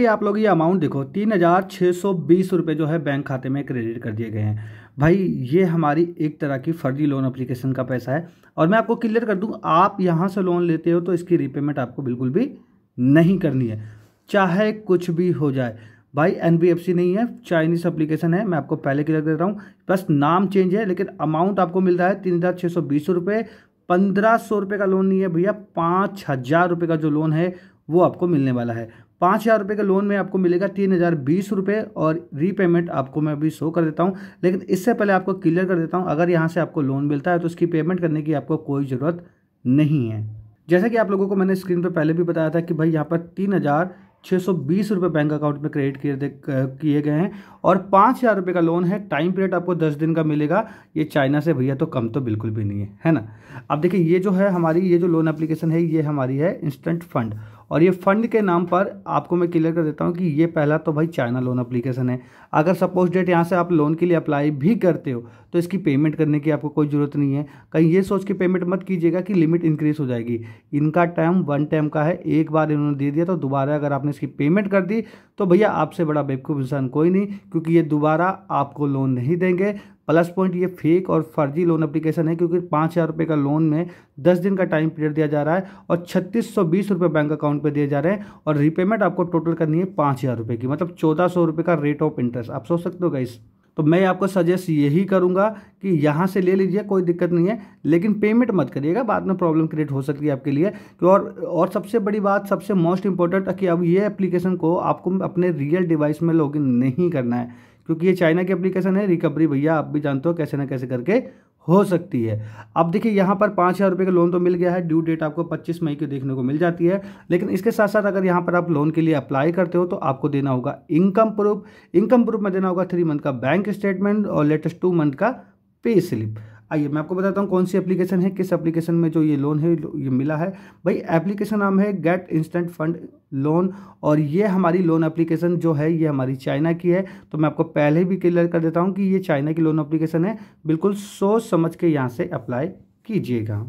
ये आप लोग ये अमाउंट देखो तीन हज़ार छः सौ बीस रुपये जो है बैंक खाते में क्रेडिट कर दिए गए हैं भाई ये हमारी एक तरह की फर्जी लोन अप्लीकेशन का पैसा है और मैं आपको क्लियर कर दूँ आप यहाँ से लोन लेते हो तो इसकी रिपेमेंट आपको बिल्कुल भी नहीं करनी है चाहे कुछ भी हो जाए भाई एन नहीं है चाइनीज़ अप्लीकेशन है मैं आपको पहले क्लियर कर रहा हूँ बस नाम चेंज है लेकिन अमाउंट आपको मिल रहा है तीन हज़ार छः सौ बीस रुपये पंद्रह सौ रुपये का लोन नहीं है भैया पाँच हज़ार रुपये का जो लोन है वो आपको मिलने वाला है पाँच हज़ार रुपये के लोन में आपको मिलेगा तीन हज़ार बीस रुपये और रीपेमेंट आपको मैं अभी शो कर देता हूँ लेकिन इससे पहले आपको क्लियर कर देता हूँ अगर यहाँ से आपको लोन मिलता है तो उसकी पेमेंट करने की आपको कोई ज़रूरत नहीं है जैसा कि आप लोगों को मैंने स्क्रीन पर पहले भी बताया था कि भाई यहाँ पर तीन हज़ार छः सौ बीस रुपये बैंक अकाउंट में क्रेडिट किए किए गए हैं और पाँच हज़ार रुपये का लोन है टाइम पीरियड आपको दस दिन का मिलेगा ये चाइना से भैया तो कम तो बिल्कुल भी नहीं है है ना अब देखिए ये जो है हमारी ये जो लोन एप्लीकेशन है ये हमारी है इंस्टेंट फंड और ये फंड के नाम पर आपको मैं क्लियर कर देता हूँ कि ये पहला तो भाई चाइना लोन अप्लीकेशन है अगर सपोज डेट यहाँ से आप लोन के लिए अप्लाई भी करते हो तो इसकी पेमेंट करने की आपको कोई ज़रूरत नहीं है कहीं ये सोच के पेमेंट मत कीजिएगा कि लिमिट इंक्रीज़ हो जाएगी इनका टाइम वन टाइम का है एक बार इन्होंने दे दिया तो दोबारा अगर आपने इसकी पेमेंट कर दी तो भैया आपसे बड़ा बेवकूफ़ इंसान कोई नहीं क्योंकि ये दोबारा आपको लोन नहीं देंगे प्लस पॉइंट ये फेक और फर्जी लोन एप्लीकेशन है क्योंकि पाँच हज़ार रुपये का लोन में दस दिन का टाइम पीरियड दिया जा रहा है और छत्तीस सौ बीस रुपये बैंक अकाउंट पे दिए जा रहे हैं और रिपेमेंट आपको टोटल करनी है पाँच हज़ार रुपये की मतलब चौदह सौ रुपये का रेट ऑफ इंटरेस्ट आप सोच सकते हो गाइस तो मैं आपको सजेस्ट यही करूंगा कि यहाँ से ले लीजिए कोई दिक्कत नहीं है लेकिन पेमेंट मत करिएगा बाद में प्रॉब्लम क्रिएट हो सकती है आपके लिए कि और और सबसे बड़ी बात सबसे मोस्ट इंपॉर्टेंट कि अब ये एप्लीकेशन को आपको अपने रियल डिवाइस में लॉगिन नहीं करना है क्योंकि ये चाइना की एप्लीकेशन है रिकवरी भैया आप भी जानते हो कैसे ना कैसे करके हो सकती है अब देखिए यहाँ पर पाँच हज़ार रुपये का लोन तो मिल गया है ड्यू डेट आपको 25 मई को देखने को मिल जाती है लेकिन इसके साथ साथ अगर यहाँ पर आप लोन के लिए अप्लाई करते हो तो आपको देना होगा इनकम प्रूफ इनकम प्रूफ में देना होगा थ्री मंथ का बैंक स्टेटमेंट और लेटेस्ट टू मंथ का पे स्लिप आइए मैं आपको बताता हूँ कौन सी एप्लीकेशन है किस एप्लीकेशन में जो ये लोन है ये मिला है भाई एप्लीकेशन नाम है गेट इंस्टेंट फंड लोन और ये हमारी लोन एप्लीकेशन जो है ये हमारी चाइना की है तो मैं आपको पहले भी क्लियर कर देता हूँ कि ये चाइना की लोन एप्लीकेशन है बिल्कुल सोच समझ के यहाँ से अप्लाई कीजिएगा